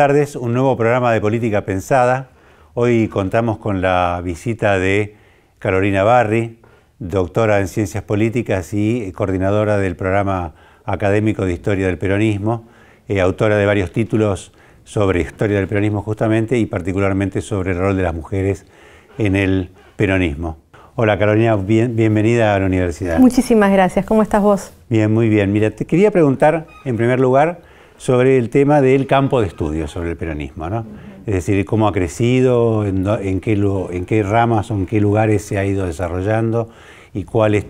tardes, un nuevo programa de Política Pensada. Hoy contamos con la visita de Carolina Barri, doctora en Ciencias Políticas y coordinadora del programa académico de Historia del Peronismo, eh, autora de varios títulos sobre historia del peronismo justamente y particularmente sobre el rol de las mujeres en el peronismo. Hola Carolina, bienvenida a la universidad. Muchísimas gracias, ¿cómo estás vos? Bien, muy bien. Mira, te quería preguntar en primer lugar sobre el tema del campo de estudio sobre el peronismo, ¿no? Es decir, cómo ha crecido, en, qué, ramas o en qué lugares se ha ido desarrollando y cuáles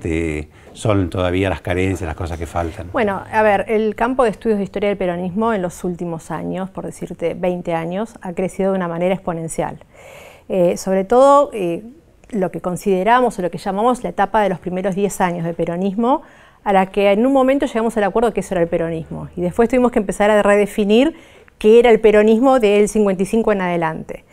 son todavía las carencias, las cosas que faltan. Bueno, a ver, el campo de estudios de historia del peronismo en los últimos años, por decirte 20 años, ha crecido de una manera exponencial. Eh, sobre todo, eh, lo que consideramos o lo que llamamos la etapa de los primeros 10 años de peronismo a la que en un momento llegamos al acuerdo que eso era el peronismo. Y después tuvimos que empezar a redefinir qué era el peronismo del 55 en adelante.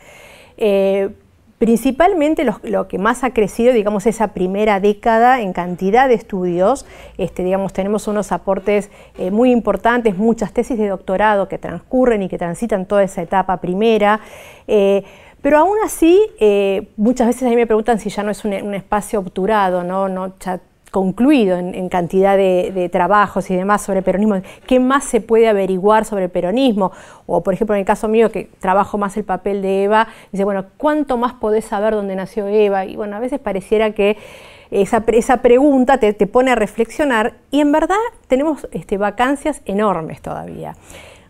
Eh, principalmente lo, que más ha crecido, digamos, esa primera década en cantidad de estudios, este, digamos, tenemos unos aportes eh, muy importantes, muchas tesis de doctorado que transcurren y que transitan toda esa etapa primera. Eh, pero aún así, muchas veces a mí me preguntan si ya no es un, espacio obturado, ¿no? no concluido en, cantidad de, trabajos y demás sobre peronismo, ¿qué más se puede averiguar sobre el peronismo? O por ejemplo en el caso mío que trabajo más el papel de Eva, dice, bueno, ¿cuánto más podés saber dónde nació Eva? Y bueno, a veces pareciera que esa, pregunta te, pone a reflexionar y en verdad tenemos este, vacancias enormes todavía.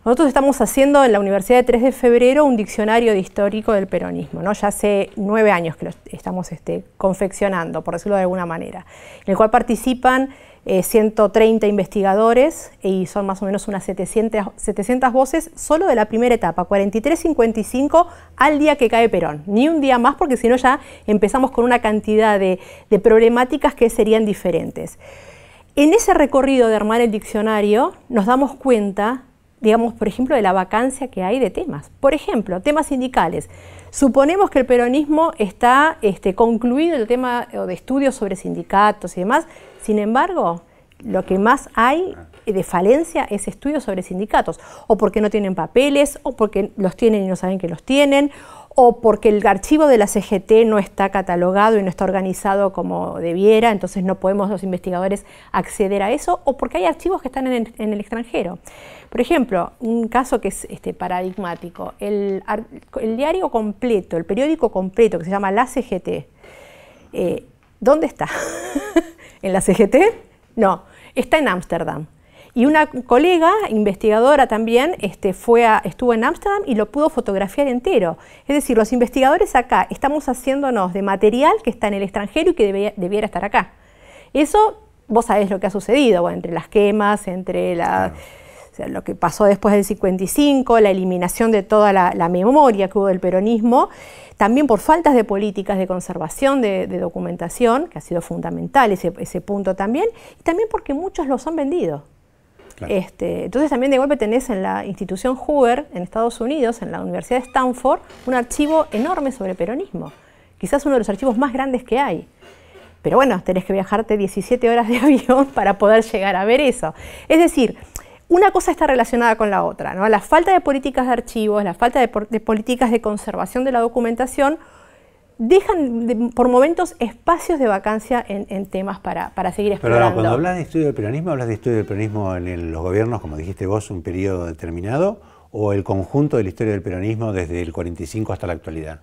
Nosotros estamos haciendo en la Universidad de 3 de Febrero un diccionario de histórico del peronismo, ¿no? ya hace nueve años que lo estamos este, confeccionando, por decirlo de alguna manera, en el cual participan 130 eh, investigadores y son más o menos unas 700, 700 voces solo de la primera etapa, 43-55 al día que cae Perón, ni un día más porque si no ya empezamos con una cantidad de, de problemáticas que serían diferentes. En ese recorrido de armar el diccionario nos damos cuenta digamos, por ejemplo, de la vacancia que hay de temas. Por ejemplo, temas sindicales. Suponemos que el peronismo está este, concluido el tema eh, de estudios sobre sindicatos y demás. Sin embargo, lo que más hay de falencia es estudios sobre sindicatos, o porque no tienen papeles, o porque los tienen y no saben que los tienen, o porque el archivo de la CGT no está catalogado y no está organizado como debiera, entonces no podemos los investigadores acceder a eso, o porque hay archivos que están en, el extranjero. Por ejemplo, un caso que es este, paradigmático, el, diario completo, el periódico completo que se llama La CGT, eh, ¿dónde está? ¿En la CGT? No, está en Ámsterdam. Y una colega, investigadora también, este, fue estuvo en Ámsterdam y lo pudo fotografiar entero. Es decir, los investigadores acá estamos haciéndonos de material que está en el extranjero y que debiera estar acá. Eso, vos sabés lo que ha sucedido, entre las quemas, entre lo que pasó después del 55, la eliminación de toda la, memoria que hubo del peronismo, también por faltas de políticas de conservación de, documentación, que ha sido fundamental ese, ese punto también, y también porque muchos los han vendido. Este, entonces también de golpe tenés en la institución Hoover, en Estados Unidos, en la Universidad de Stanford, un archivo enorme sobre peronismo. Quizás uno de los archivos más grandes que hay. Pero bueno, tenés que viajarte 17 horas de avión para poder llegar a ver eso. Es decir, una cosa está relacionada con la otra. ¿no? La falta de políticas de archivos, la falta de políticas de conservación de la documentación dejan por momentos espacios de vacancia en, temas para, seguir explorando. Pero cuando hablas de estudio del peronismo, ¿hablas de estudio del peronismo en, los gobiernos, como dijiste vos, un periodo determinado, o el conjunto de la historia del peronismo desde el 45 hasta la actualidad?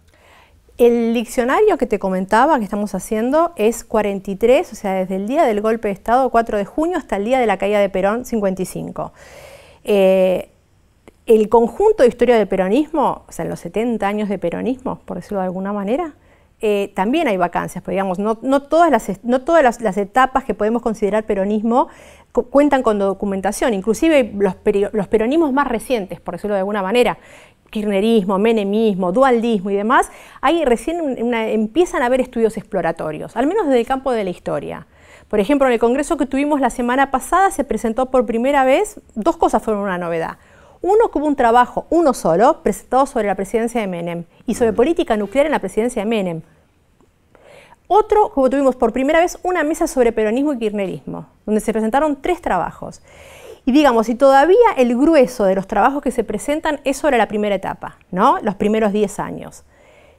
El diccionario que te comentaba que estamos haciendo es 43, o sea, desde el día del golpe de Estado, 4 de junio, hasta el día de la caída de Perón, 55. Eh, el conjunto de historia del peronismo, o sea, los 70 años de peronismo, por decirlo de alguna manera, eh, también hay vacancias, pero pues, digamos, no, todas, las, no todas las, etapas que podemos considerar peronismo cuentan con documentación, inclusive los, peronismos más recientes, por decirlo de alguna manera, kirnerismo, menemismo, dualdismo y demás, ahí recién empiezan a haber estudios exploratorios, al menos desde el campo de la historia. Por ejemplo, en el congreso que tuvimos la semana pasada se presentó por primera vez, dos cosas fueron una novedad. Uno, que hubo un trabajo, uno solo, presentado sobre la presidencia de Menem y sobre mm. política nuclear en la presidencia de Menem. Otro, como tuvimos por primera vez, una mesa sobre peronismo y kirchnerismo, donde se presentaron tres trabajos. Y digamos, si todavía el grueso de los trabajos que se presentan es sobre la primera etapa, ¿no? Los primeros 10 años.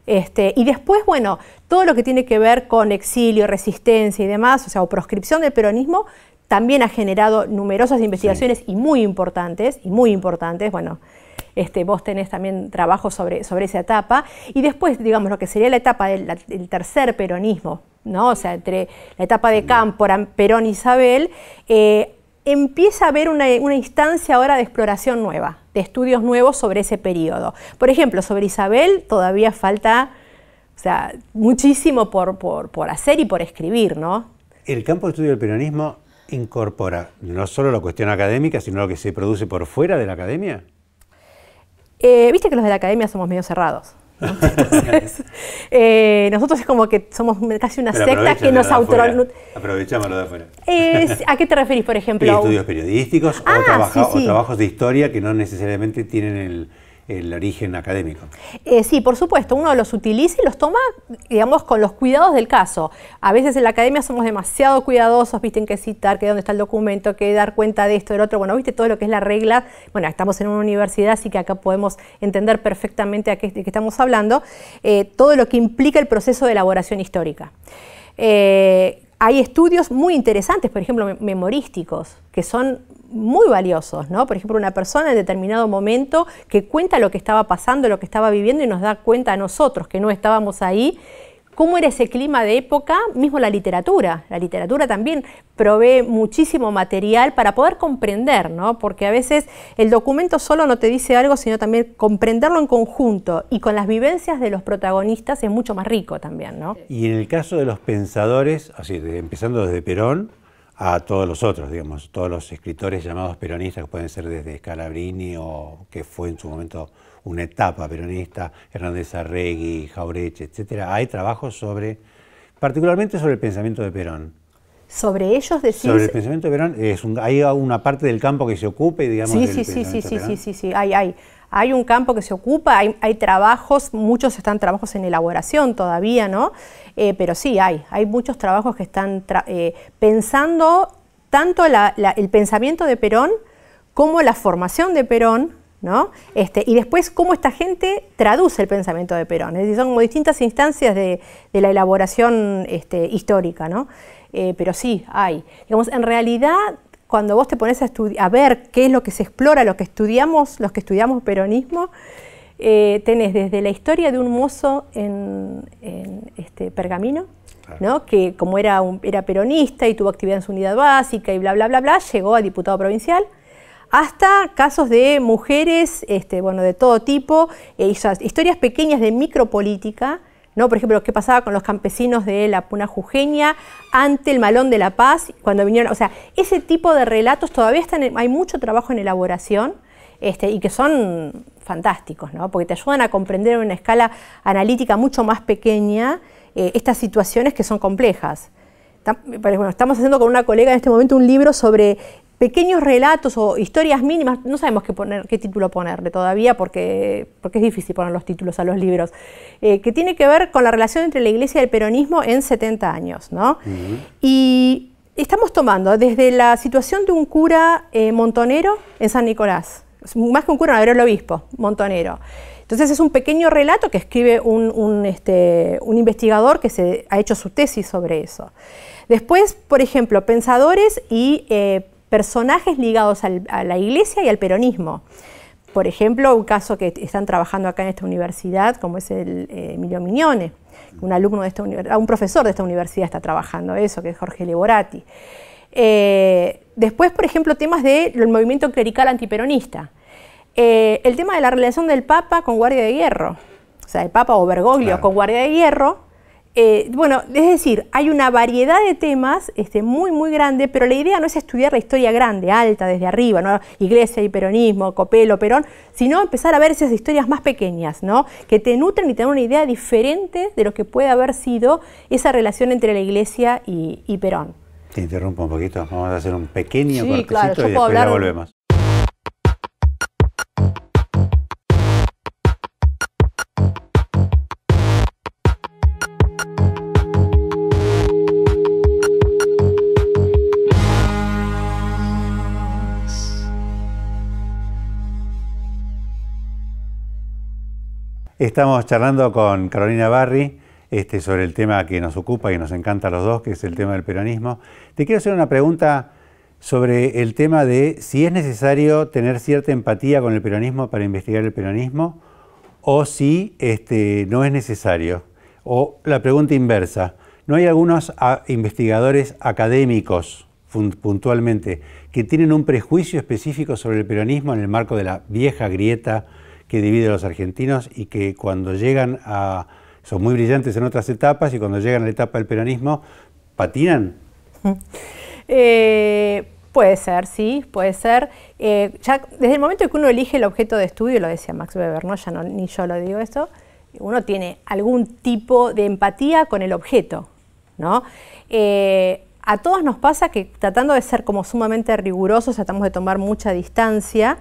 Este, y después, bueno, todo lo que tiene que ver con exilio, resistencia y demás, o sea, o proscripción del peronismo, también ha generado numerosas investigaciones y muy importantes, y muy importantes, bueno, este, vos tenés también trabajo sobre, sobre esa etapa. Y después, digamos, lo que sería la etapa del tercer peronismo, ¿no? O sea, entre la etapa de Campo, Perón y Isabel, eh, empieza a haber una, instancia ahora de exploración nueva, de estudios nuevos sobre ese periodo. Por ejemplo, sobre Isabel todavía falta sea, muchísimo por, hacer y por escribir, ¿no? El campo de estudio del peronismo incorpora no solo la cuestión académica, sino lo que se produce por fuera de la academia. Eh, viste que los de la academia somos medio cerrados. Eh, nosotros es como que somos casi una secta que nos autor... Aprovechamos de afuera. ¿A qué te referís, por ejemplo? estudios periodísticos o ah, trabajos de historia que no necesariamente tienen el, el origen académico. Eh, sí, por supuesto, uno los utiliza y los toma, digamos, con los cuidados del caso. A veces en la academia somos demasiado cuidadosos, viste, en qué citar, qué dónde está el documento, qué dar cuenta de esto, del otro, bueno, viste todo lo que es la regla. Bueno, estamos en una universidad, así que acá podemos entender perfectamente a qué, de qué estamos hablando, eh, todo lo que implica el proceso de elaboración histórica. Eh, hay estudios muy interesantes, por ejemplo, memorísticos, que son muy valiosos, ¿no? Por ejemplo, una persona en determinado momento que cuenta lo que estaba pasando, lo que estaba viviendo y nos da cuenta a nosotros que no estábamos ahí cómo era ese clima de época, mismo la literatura. La literatura también provee muchísimo material para poder comprender, ¿no? Porque a veces el documento solo no te dice algo, sino también comprenderlo en conjunto y con las vivencias de los protagonistas es mucho más rico también, ¿no? Y en el caso de los pensadores, así, empezando desde Perón, a todos los otros, digamos, todos los escritores llamados peronistas, que pueden ser desde Scalabrini o que fue en su momento una etapa peronista, Hernández Arregui, Jaureche, etcétera. Hay trabajos sobre, particularmente sobre el pensamiento de Perón. Sobre ellos decís... Sobre el pensamiento de Perón, es hay una parte del campo que se ocupe, digamos, sí, del sí, sí, sí, sí, sí, sí, sí, hay, hay hay un campo que se ocupa, hay, trabajos, muchos están trabajos en elaboración todavía, ¿no? Eh, pero sí, hay, hay muchos trabajos que están eh, pensando tanto el pensamiento de Perón como la formación de Perón, ¿no? Este, y después cómo esta gente traduce el pensamiento de Perón. Es decir, son como distintas instancias de, la elaboración este, histórica, ¿no? Eh, pero sí, hay. Digamos, en realidad cuando vos te pones a, a ver qué es lo que se explora, lo que estudiamos, los que estudiamos peronismo, eh, tenés desde la historia de un mozo en, este, pergamino, que como era, peronista y tuvo actividad en su unidad básica y bla, bla, bla, bla, llegó a diputado provincial, hasta casos de mujeres, este, bueno, de todo tipo, e historias pequeñas de micropolítica, ¿no? Por ejemplo, qué pasaba con los campesinos de la Puna Jujeña ante el Malón de la Paz, cuando vinieron, o sea, ese tipo de relatos todavía están, hay mucho trabajo en elaboración este, y que son fantásticos, ¿no? Porque te ayudan a comprender en una escala analítica mucho más pequeña eh, estas situaciones que son complejas. Bueno, estamos haciendo con una colega en este momento un libro sobre pequeños relatos o historias mínimas, no sabemos qué, poner, qué título ponerle todavía porque, porque es difícil poner los títulos a los libros, eh, que tiene que ver con la relación entre la iglesia y el peronismo en 70 años. Y estamos tomando desde la situación de un cura eh, montonero en San Nicolás, más que un cura, no, era el obispo, montonero. Entonces es un pequeño relato que escribe este, un, investigador que se, ha hecho su tesis sobre eso. Después, por ejemplo, pensadores y eh, personajes ligados a la iglesia y al peronismo. Por ejemplo, un caso que están trabajando acá en esta universidad, como es el eh, Emilio Mignone, un alumno de esta universidad, ah, un profesor de esta universidad está trabajando eso, que es Jorge Leborati. Eh, después, por ejemplo, temas del movimiento clerical antiperonista. Eh, el tema de la relación del Papa con Guardia de Hierro, o sea, el Papa o Bergoglio con Guardia de Hierro, eh, bueno, es decir, hay una variedad de temas este, muy, muy grande, pero la idea no es estudiar la historia grande, alta, desde arriba, ¿no? Iglesia y peronismo, Copelo, Perón, sino empezar a ver esas historias más pequeñas, ¿no? Que te nutren y te dan una idea diferente de lo que puede haber sido esa relación entre la Iglesia y, Perón. Te interrumpo un poquito, vamos a hacer un pequeño sí, y después volvemos. Estamos charlando con Carolina Barry este, sobre el tema que nos ocupa y nos encanta a los dos, que es el tema del peronismo. Te quiero hacer una pregunta sobre el tema de si es necesario tener cierta empatía con el peronismo para investigar el peronismo o si este, no es necesario. O la pregunta inversa, ¿no hay algunos ah, investigadores académicos puntualmente que tienen un prejuicio específico sobre el peronismo en el marco de la vieja grieta? que divide a los argentinos y que cuando llegan a... son muy brillantes en otras etapas y cuando llegan a la etapa del peronismo patinan. Mm. Eh, puede ser, sí, puede ser. Eh, ya desde el momento que uno elige el objeto de estudio, lo decía Max Weber, ¿no? Ya ni yo lo digo esto, uno tiene algún tipo de empatía con el objeto, ¿no? Eh, a todos nos pasa que tratando de ser como sumamente rigurosos, tratamos de tomar mucha distancia,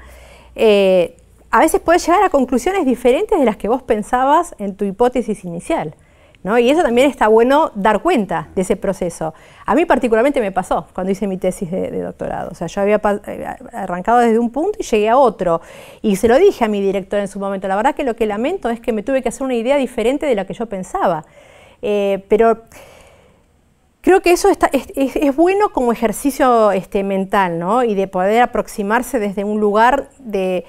a veces puedes llegar a conclusiones diferentes de las que vos pensabas en tu hipótesis inicial. ¿no? Y eso también está bueno dar cuenta de ese proceso. A mí particularmente me pasó cuando hice mi tesis de, doctorado. O sea, yo había eh, arrancado desde un punto y llegué a otro. Y se lo dije a mi director en su momento. La verdad que lo que lamento es que me tuve que hacer una idea diferente de la que yo pensaba. Eh, pero creo que eso está, es, bueno como ejercicio este, mental, ¿no? Y de poder aproximarse desde un lugar de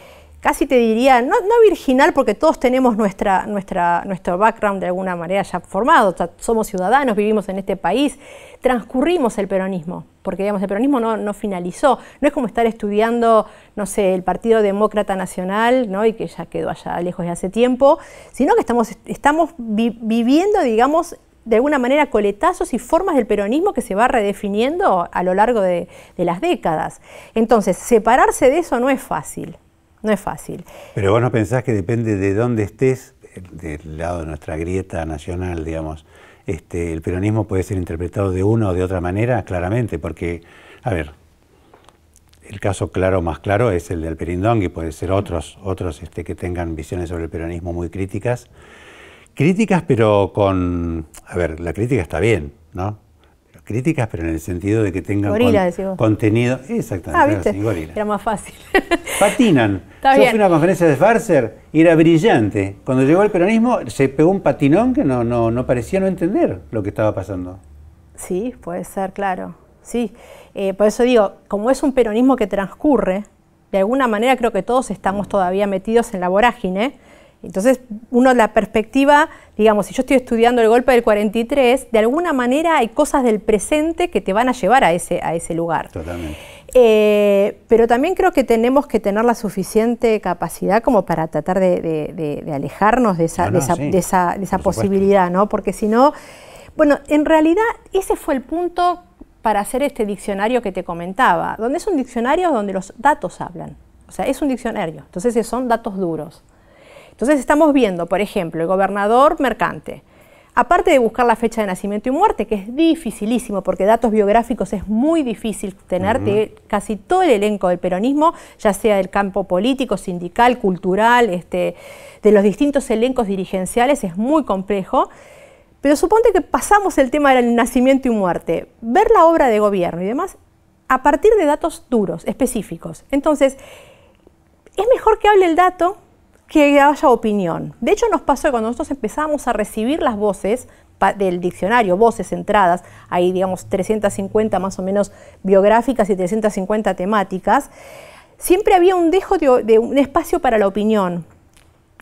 casi te diría, no, virginal, porque todos tenemos nuestra, nuestro background de alguna manera ya formado, somos ciudadanos, vivimos en este país, transcurrimos el peronismo, porque digamos, el peronismo no, finalizó, no es como estar estudiando, no sé, el Partido Demócrata Nacional, ¿no? y que ya quedó allá lejos de hace tiempo, sino que estamos, estamos viviendo, digamos, de alguna manera coletazos y formas del peronismo que se va redefiniendo a lo largo de, de las décadas. Entonces, separarse de eso no es fácil no es fácil. Pero vos no pensás que depende de dónde estés, del lado de nuestra grieta nacional, digamos, este, el peronismo puede ser interpretado de una o de otra manera, claramente, porque, a ver, el caso claro más claro es el del Perindón, y puede ser otros, otros este, que tengan visiones sobre el peronismo muy críticas. Críticas, pero con. A ver, la crítica está bien, ¿no? críticas, pero en el sentido de que tengan contenido. Exactamente, ah, era más fácil. Patinan. Yo fui a una conferencia de Farser y era brillante. Cuando llegó el peronismo se pegó un patinón que no, no, parecía no entender lo que estaba pasando. Sí, puede ser, claro. Sí, eh, por eso digo, como es un peronismo que transcurre, de alguna manera creo que todos estamos todavía metidos en la vorágine entonces, uno la perspectiva, digamos, si yo estoy estudiando el golpe del 43, de alguna manera hay cosas del presente que te van a llevar a ese, lugar. Totalmente. Eh, pero también creo que tenemos que tener la suficiente capacidad como para tratar de, alejarnos de esa, posibilidad, ¿no? Porque si no, bueno, en realidad ese fue el punto para hacer este diccionario que te comentaba, donde es un diccionario donde los datos hablan. O sea, es un diccionario, entonces son datos duros. Entonces estamos viendo, por ejemplo, el gobernador mercante. Aparte de buscar la fecha de nacimiento y muerte, que es dificilísimo, porque datos biográficos es muy difícil tener casi todo el elenco del peronismo, ya sea del campo político, sindical, cultural, este, de los distintos elencos dirigenciales, es muy complejo. Pero suponte que pasamos el tema del nacimiento y muerte, ver la obra de gobierno y demás a partir de datos duros, específicos. Entonces, es mejor que hable el dato que haya opinión. De hecho, nos pasó que cuando nosotros empezamos a recibir las voces del diccionario, voces, entradas, hay, digamos, 350 más o menos biográficas y 350 temáticas, siempre había un dejo de, un espacio para la opinión.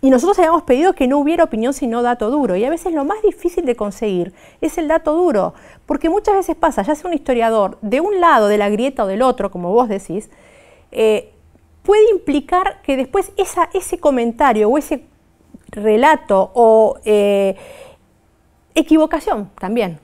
Y nosotros habíamos pedido que no hubiera opinión sino dato duro. Y a veces lo más difícil de conseguir es el dato duro. Porque muchas veces pasa, ya sea un historiador de un lado de la grieta o del otro, como vos decís, eh, puede implicar que después ese comentario o ese relato o eh, equivocación también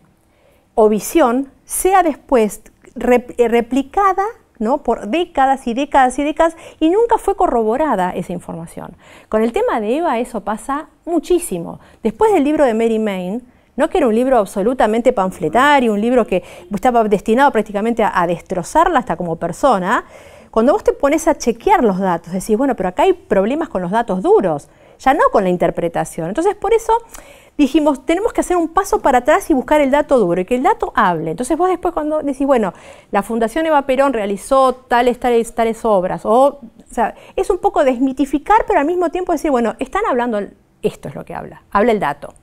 o visión sea después eh, replicada ¿no? por décadas y décadas y décadas y nunca fue corroborada esa información. Con el tema de Eva eso pasa muchísimo. Después del libro de Mary Main, no que era un libro absolutamente panfletario, un libro que estaba destinado prácticamente a destrozarla hasta como persona, cuando vos te pones a chequear los datos, decís, bueno, pero acá hay problemas con los datos duros, ya no con la interpretación. Entonces, por eso dijimos, tenemos que hacer un paso para atrás y buscar el dato duro y que el dato hable. Entonces vos después cuando decís, bueno, la Fundación Eva Perón realizó tales, tales, tales obras, o, o sea, es un poco desmitificar, pero al mismo tiempo decir, bueno, están hablando, esto es lo que habla, habla el dato.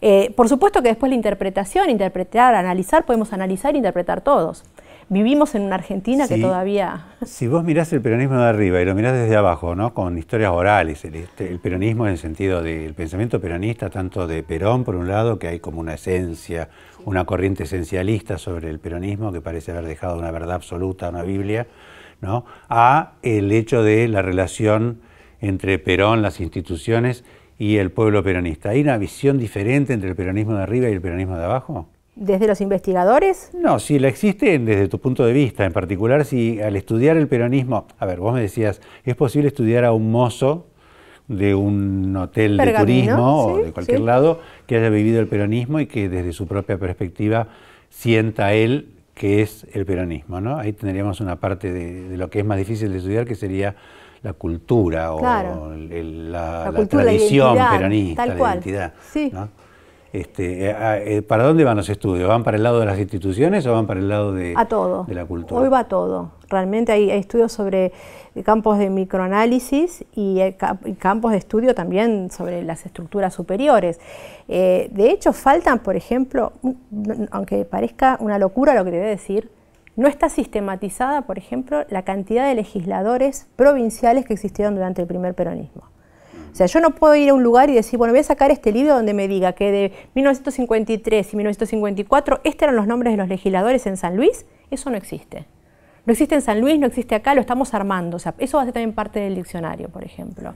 Eh, por supuesto que después la interpretación, interpretar, analizar, podemos analizar e interpretar todos vivimos en una Argentina que todavía... Si vos mirás el peronismo de arriba y lo mirás desde abajo, ¿no? con historias orales, el, este, el peronismo en el sentido del pensamiento peronista, tanto de Perón por un lado, que hay como una esencia, una corriente esencialista sobre el peronismo que parece haber dejado una verdad absoluta, una Biblia, ¿no? a el hecho de la relación entre Perón, las instituciones y el pueblo peronista. ¿Hay una visión diferente entre el peronismo de arriba y el peronismo de abajo? ¿Desde los investigadores? No, si la existen desde tu punto de vista, en particular si al estudiar el peronismo, a ver, vos me decías, ¿es posible estudiar a un mozo de un hotel de turismo o de cualquier lado que haya vivido el peronismo y que desde su propia perspectiva sienta él que es el peronismo? ¿no? Ahí tendríamos una parte de, lo que es más difícil de estudiar que sería la cultura o la, tradición peronista, la identidad. Este, eh, ah, eh, ¿Para dónde van los estudios? ¿Van para el lado de las instituciones o van para el lado de, a todo. de la cultura? Hoy va todo. Realmente hay, estudios sobre campos de microanálisis eh, y, campos de estudio también sobre las estructuras superiores. de hecho, faltan, por ejemplo, aunque parezca una locura lo que te voy a decir, no está sistematizada, por ejemplo, la cantidad de legisladores provinciales que existieron durante el primer peronismo. O sea, yo no puedo ir a un lugar y decir, bueno, voy a sacar este libro donde me diga que de 1953 y 1954 estos eran los nombres de los legisladores en San Luis. Eso no existe. No existe en San Luis, no existe acá, lo estamos armando. O sea, eso va a ser también parte del diccionario, por ejemplo.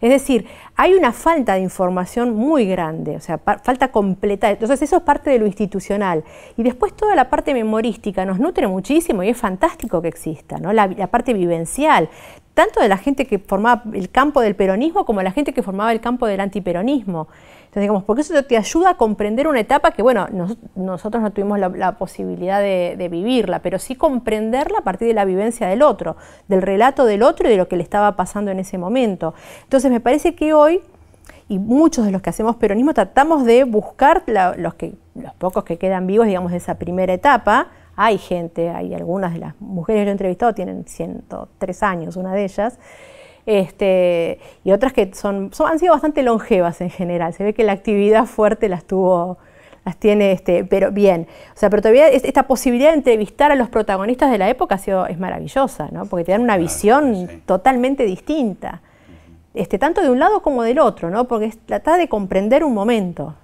Es decir, hay una falta de información muy grande, o sea, falta completa. Entonces, eso es parte de lo institucional. Y después toda la parte memorística nos nutre muchísimo y es fantástico que exista, ¿no? La, la parte vivencial tanto de la gente que formaba el campo del peronismo como de la gente que formaba el campo del antiperonismo. Entonces, digamos, porque eso te ayuda a comprender una etapa que, bueno, nosotros no tuvimos la, posibilidad de, vivirla, pero sí comprenderla a partir de la vivencia del otro, del relato del otro y de lo que le estaba pasando en ese momento. Entonces, me parece que hoy, y muchos de los que hacemos peronismo, tratamos de buscar los, que, los pocos que quedan vivos, digamos, de esa primera etapa, hay gente, hay algunas de las mujeres que yo he entrevistado, tienen 103 años una de ellas, este, y otras que son, han sido bastante longevas en general, se ve que la actividad fuerte las tuvo las tiene, este, pero bien. O sea, pero todavía esta posibilidad de entrevistar a los protagonistas de la época ha sido, es maravillosa, ¿no? Porque te dan una visión totalmente distinta, este, tanto de un lado como del otro, ¿no? Porque es tratar de comprender un momento.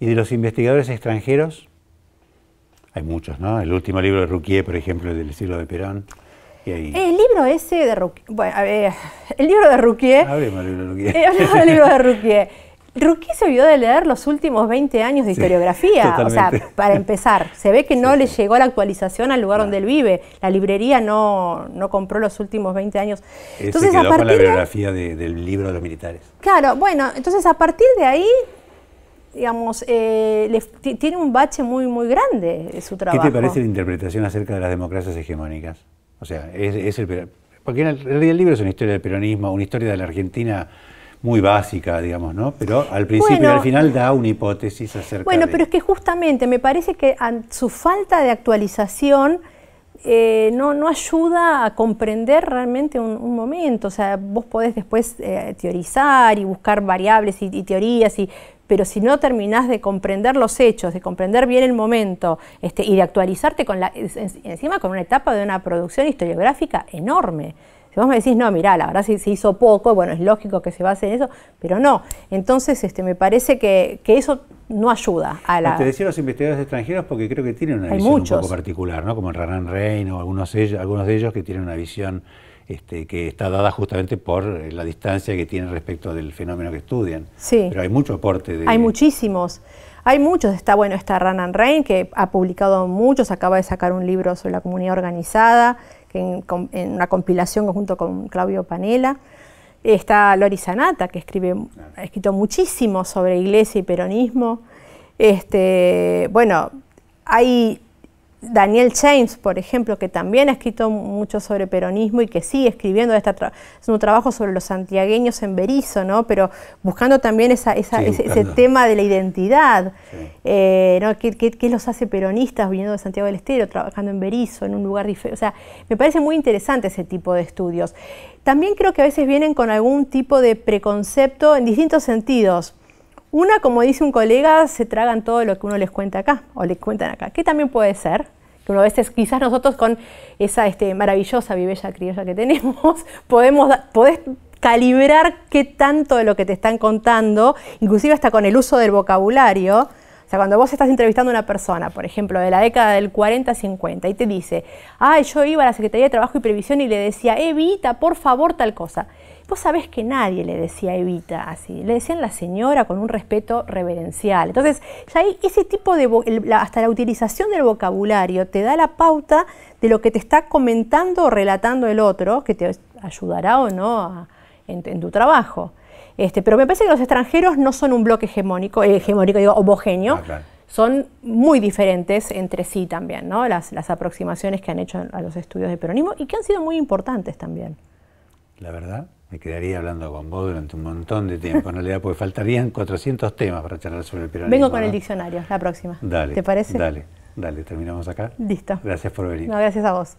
¿Y de los investigadores extranjeros? Hay muchos, ¿no? El último libro de Rouquier, por ejemplo, es del siglo de Perón. El libro ese de Rouquier, bueno, ver, el libro de Rouquier... Hablemos del libro de Rouquier. El eh, libro de Rouquier. se olvidó de leer los últimos 20 años de historiografía, o sea, para empezar, se ve que no le llegó la actualización al lugar donde él vive, la librería no, no compró los últimos 20 años. Entonces, a partir con la biografía del libro de los militares. Claro, bueno, entonces a partir de ahí digamos, eh, tiene un bache muy, muy grande eh, su trabajo. ¿Qué te parece la interpretación acerca de las democracias hegemónicas? O sea, es, el, porque en realidad el, libro es una historia del peronismo, una historia de la Argentina muy básica, digamos, ¿no? Pero al principio y al final da una hipótesis acerca Bueno, pero es que justamente me parece que su falta de actualización eh, no, no, ayuda a comprender realmente un, momento. O sea, vos podés después teorizar y buscar variables y teorías y pero si no terminás de comprender los hechos, de comprender bien el momento este, y de actualizarte con la, encima con una etapa de una producción historiográfica enorme. Si vos me decís, no, mirá, la verdad se, se hizo poco, bueno, es lógico que se base en eso, pero no. Entonces, este, me parece que, eso no ayuda a la... Te decía los investigadores extranjeros porque creo que tienen una visión un poco particular, ¿no? Como el Ranan Rein o algunos, ellos, algunos de ellos que tienen una visión este, que está dada justamente por eh, la distancia que tiene respecto del fenómeno que estudian. Sí. Pero hay mucho aporte. De... Hay muchísimos. Hay muchos, está bueno, está Ranan Rain, que ha publicado muchos, acaba de sacar un libro sobre la comunidad organizada, en, una compilación junto con Claudio Panela. Está Lori Sanata, que escribe, ha escrito muchísimo sobre iglesia y peronismo. Este, bueno, hay Daniel James, por ejemplo, que también ha escrito mucho sobre peronismo y que sigue escribiendo es un trabajo sobre los santiagueños en Berizo, ¿no? pero buscando también ese, tema de la identidad, eh, ¿Qué, qué, los hace peronistas viniendo de Santiago del Estero, trabajando en Berizo, en un lugar diferente? O sea, me parece muy interesante ese tipo de estudios. También creo que a veces vienen con algún tipo de preconcepto en distintos sentidos una, como dice un colega, se tragan todo lo que uno les cuenta acá o les cuentan acá, que también puede ser. Que uno a veces, quizás nosotros con esa este, maravillosa vivella criolla que tenemos, podemos podés calibrar qué tanto de lo que te están contando, inclusive hasta con el uso del vocabulario. O sea, cuando vos estás entrevistando a una persona, por ejemplo, de la década del 40-50, y te dice, ah, yo iba a la Secretaría de Trabajo y Previsión y le decía, Evita, por favor, tal cosa. Vos sabés que nadie le decía Evita así, le decían la señora con un respeto reverencial. Entonces, ya ese tipo de, hasta la utilización del vocabulario te da la pauta de lo que te está comentando o relatando el otro, que te ayudará o no en, tu trabajo. Este, pero me parece que los extranjeros no son un bloque hegemónico, eh, hegemónico digo, homogéneo. Ah, son muy diferentes entre sí también, ¿no? Las, las, aproximaciones que han hecho a los estudios de peronismo y que han sido muy importantes también. La verdad, me quedaría hablando con vos durante un montón de tiempo, en realidad, porque faltarían 400 temas para charlar sobre el peronismo. Vengo con el diccionario, la próxima. Dale. ¿Te parece? Dale, dale, terminamos acá. Listo. Gracias por venir. No, gracias a vos.